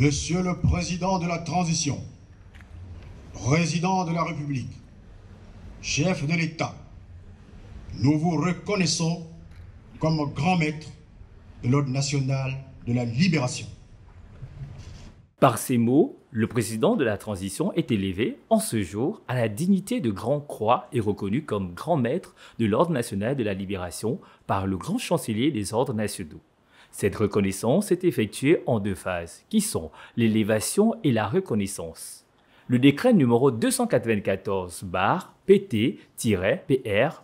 Monsieur le Président de la Transition, Président de la République, Chef de l'État, nous vous reconnaissons comme grand maître de l'ordre national de la libération. Par ces mots, le président de la transition est élevé en ce jour à la dignité de Grand Croix et reconnu comme grand maître de l'ordre national de la libération par le grand chancelier des ordres nationaux. Cette reconnaissance est effectuée en deux phases, qui sont l'élévation et la reconnaissance. Le décret numéro 294 PT-PR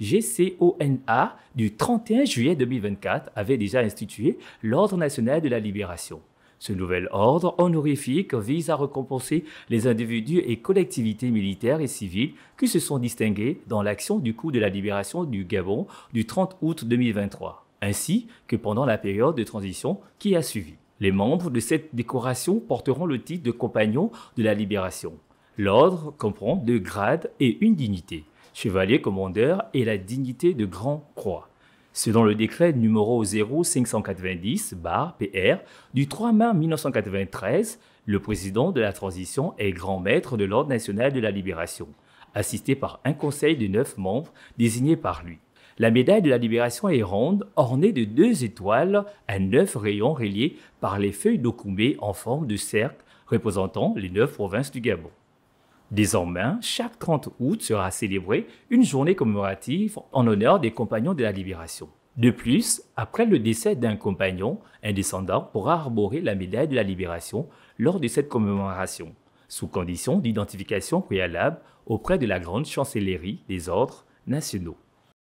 GCONA du 31 juillet 2024 avait déjà institué l'Ordre national de la libération. Ce nouvel ordre honorifique vise à récompenser les individus et collectivités militaires et civiles qui se sont distingués dans l'action du coup de la libération du Gabon du 30 août 2023 ainsi que pendant la période de transition qui a suivi. Les membres de cette décoration porteront le titre de compagnon de la libération. L'ordre comprend deux grades et une dignité, chevalier commandeur et la dignité de grand croix. Selon le décret numéro 0590-PR du 3 mars 1993, le président de la transition est grand maître de l'ordre national de la libération, assisté par un conseil de neuf membres désignés par lui. La médaille de la Libération est ronde, ornée de deux étoiles à neuf rayons reliés par les feuilles d'Okoumé en forme de cercle représentant les neuf provinces du Gabon. Désormais, chaque 30 août sera célébrée une journée commémorative en honneur des compagnons de la Libération. De plus, après le décès d'un compagnon, un descendant pourra arborer la médaille de la Libération lors de cette commémoration, sous condition d'identification préalable auprès de la grande chancellerie des ordres nationaux.